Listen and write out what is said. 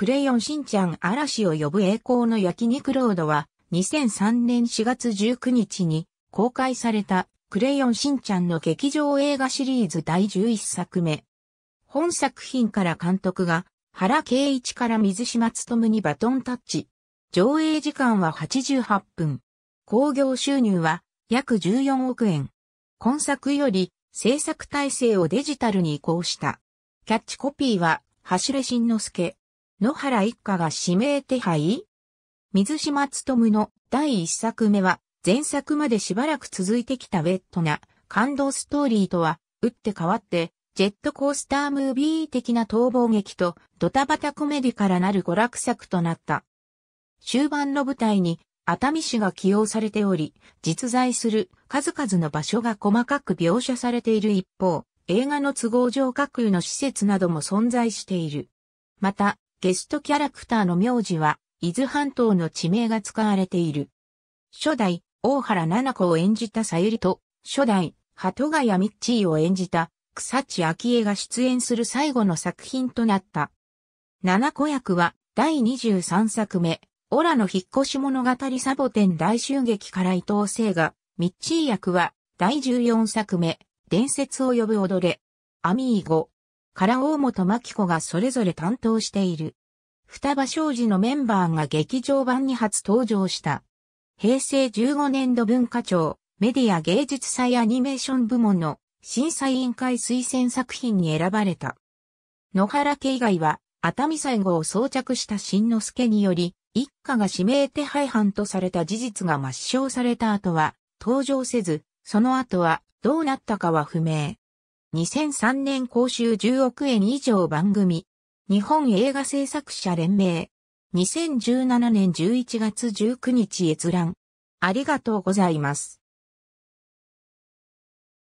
クレヨンしんちゃん嵐を呼ぶ栄光の焼肉ロードは、2003年4月19日に公開されたクレヨンしんちゃんの劇場映画シリーズ第11作目。本作品から監督が原圭一から水島努にバトンタッチ。上映時間は88分。興行収入は約14億円。今作より制作体制をデジタルに移行した。キャッチコピーは、走れしんのすけ。野原一家が指名手配水島努の第一作目は、前作までしばらく続いてきたウェットな感動ストーリーとは、打って変わって、ジェットコースタームービー的な逃亡劇とドタバタコメディからなる娯楽作となった。終盤の舞台に熱海市が起用されており、実在する数々の場所が細かく描写されている一方、映画の都合上架空の施設なども存在している。また、ゲストキャラクターの名字は、伊豆半島の地名が使われている。初代、大原七子を演じたさゆりと、初代、鳩ヶ谷ミッチーを演じた、草地昭恵が出演する最後の作品となった。七子役は、第23作目、オラの引っ越し物語サボテン大襲撃から伊藤聖が、ミッチー役は、第14作目、伝説を呼ぶ踊れ、アミーゴ、原大本紀子がそれぞれ担当している。双葉商事のメンバーが劇場版に初登場した。平成15年度文化庁、メディア芸術祭アニメーション部門の審査委員会推薦作品に選ばれた。野原家以外は、熱海最後を装着した新之助により、一家が指名手配犯とされた事実が抹消された後は、登場せず、その後は、どうなったかは不明。2003年公衆10億円以上番組、日本映画制作者連盟、2017年11月19日閲覧。ありがとうございます。